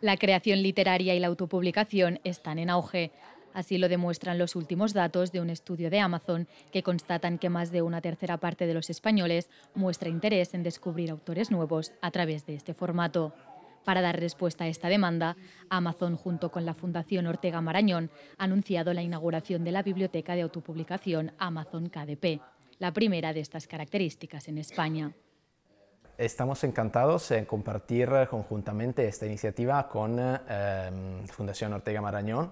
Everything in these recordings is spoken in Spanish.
La creación literaria y la autopublicación están en auge. Así lo demuestran los últimos datos de un estudio de Amazon que constatan que más de una tercera parte de los españoles muestra interés en descubrir autores nuevos a través de este formato. Para dar respuesta a esta demanda, Amazon junto con la Fundación Ortega Marañón ha anunciado la inauguración de la biblioteca de autopublicación Amazon KDP, la primera de estas características en España. Estamos encantados en compartir conjuntamente esta iniciativa con eh, em, Fundación Ortega Marañón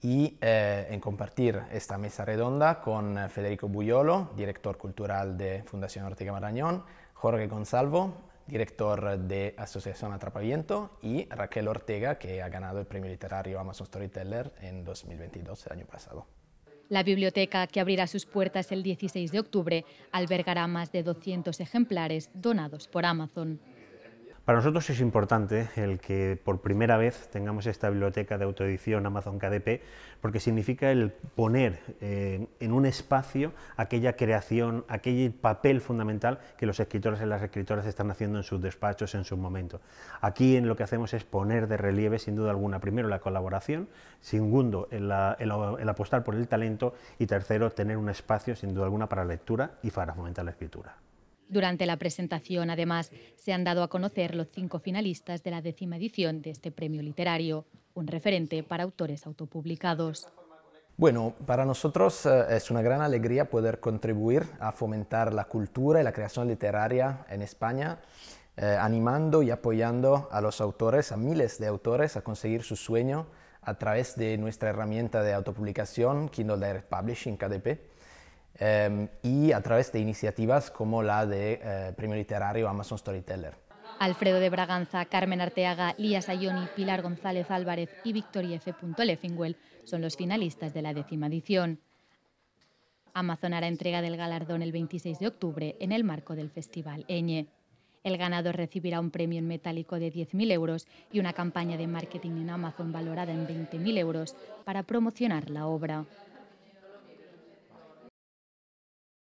y eh, en compartir esta mesa redonda con eh, Federico Buyolo, director cultural de Fundación Ortega Marañón, Jorge Gonzalvo, director de Asociación Atrapaviento, y Raquel Ortega, que ha ganado el premio literario Amazon Storyteller en 2022, el año pasado. La biblioteca, que abrirá sus puertas el 16 de octubre, albergará más de 200 ejemplares donados por Amazon. Para nosotros es importante el que por primera vez tengamos esta biblioteca de autoedición Amazon KDP, porque significa el poner eh, en un espacio aquella creación, aquel papel fundamental que los escritores y las escritoras están haciendo en sus despachos, en sus momentos. Aquí en lo que hacemos es poner de relieve, sin duda alguna, primero la colaboración, segundo, el, el apostar por el talento y tercero, tener un espacio, sin duda alguna, para la lectura y para fomentar la escritura. Durante la presentación, además, se han dado a conocer los cinco finalistas de la décima edición de este premio literario, un referente para autores autopublicados. Bueno, para nosotros eh, es una gran alegría poder contribuir a fomentar la cultura y la creación literaria en España, eh, animando y apoyando a los autores, a miles de autores, a conseguir su sueño a través de nuestra herramienta de autopublicación, Kindle Direct Publishing KDP Em, y a través de iniciativas como la de eh, Premio Literario Amazon Storyteller. Alfredo de Braganza, Carmen Arteaga, Lía Sayoni, Pilar González Álvarez y Victoria F. Lefingwell son los finalistas de la décima edición. Amazon hará entrega del galardón el 26 de octubre en el marco del Festival Eñe. El ganador recibirá un premio en metálico de 10.000 euros y una campaña de marketing en Amazon valorada en 20.000 euros para promocionar la obra.